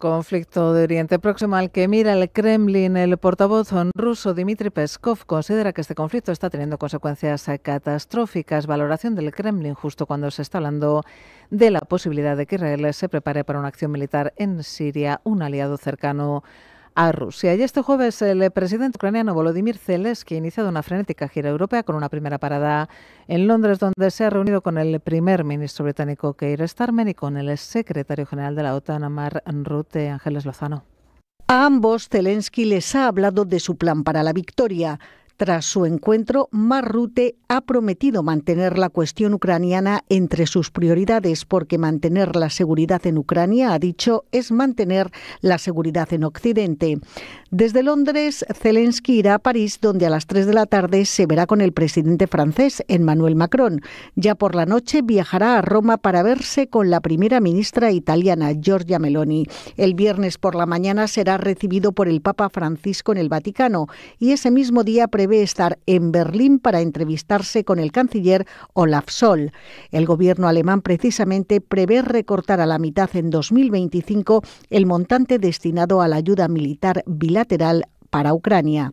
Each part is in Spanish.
conflicto de Oriente Próximo al que mira el Kremlin, el portavoz ruso Dmitry Peskov considera que este conflicto está teniendo consecuencias catastróficas. Valoración del Kremlin justo cuando se está hablando de la posibilidad de que Israel se prepare para una acción militar en Siria, un aliado cercano a Rusia. Y este jueves el presidente ucraniano Volodymyr Zelensky ha iniciado una frenética gira europea con una primera parada en Londres, donde se ha reunido con el primer ministro británico Keir Starmer y con el secretario general de la OTAN, Amar Rutte Ángeles Lozano. A ambos, Zelensky les ha hablado de su plan para la victoria. Tras su encuentro, Marrute ha prometido mantener la cuestión ucraniana entre sus prioridades porque mantener la seguridad en Ucrania, ha dicho, es mantener la seguridad en Occidente. Desde Londres, Zelensky irá a París, donde a las 3 de la tarde se verá con el presidente francés, Emmanuel Macron. Ya por la noche viajará a Roma para verse con la primera ministra italiana, Giorgia Meloni. El viernes por la mañana será recibido por el Papa Francisco en el Vaticano y ese mismo día prevé debe estar en Berlín para entrevistarse con el canciller Olaf Sol. El gobierno alemán precisamente prevé recortar a la mitad en 2025 el montante destinado a la ayuda militar bilateral para Ucrania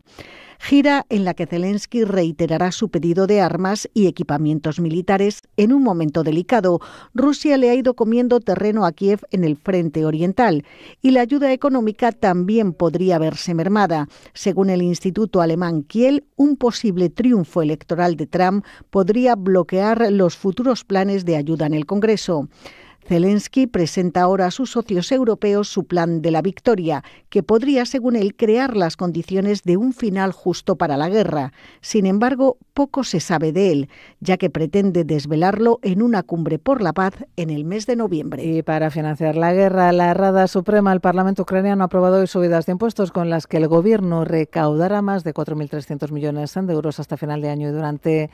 gira en la que Zelensky reiterará su pedido de armas y equipamientos militares en un momento delicado. Rusia le ha ido comiendo terreno a Kiev en el frente oriental y la ayuda económica también podría verse mermada. Según el Instituto Alemán Kiel, un posible triunfo electoral de Trump podría bloquear los futuros planes de ayuda en el Congreso. Zelensky presenta ahora a sus socios europeos su plan de la victoria, que podría, según él, crear las condiciones de un final justo para la guerra. Sin embargo, poco se sabe de él, ya que pretende desvelarlo en una cumbre por la paz en el mes de noviembre. Y para financiar la guerra, la Rada Suprema el Parlamento ucraniano ha aprobado hoy subidas de impuestos con las que el gobierno recaudará más de 4.300 millones de euros hasta final de año y durante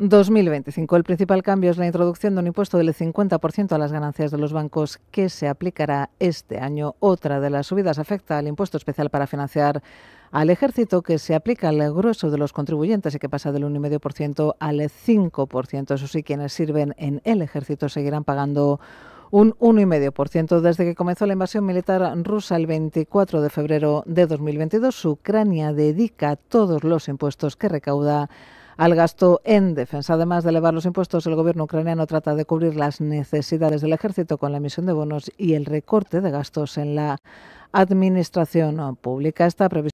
2025. El principal cambio es la introducción de un impuesto del 50% a las ganancias de los bancos que se aplicará este año. Otra de las subidas afecta al impuesto especial para financiar al ejército que se aplica al grueso de los contribuyentes y que pasa del 1,5% al 5%. Eso sí, quienes sirven en el ejército seguirán pagando un 1,5%. Desde que comenzó la invasión militar rusa el 24 de febrero de 2022, Ucrania dedica todos los impuestos que recauda al gasto en defensa. Además de elevar los impuestos, el gobierno ucraniano trata de cubrir las necesidades del ejército con la emisión de bonos y el recorte de gastos en la administración pública.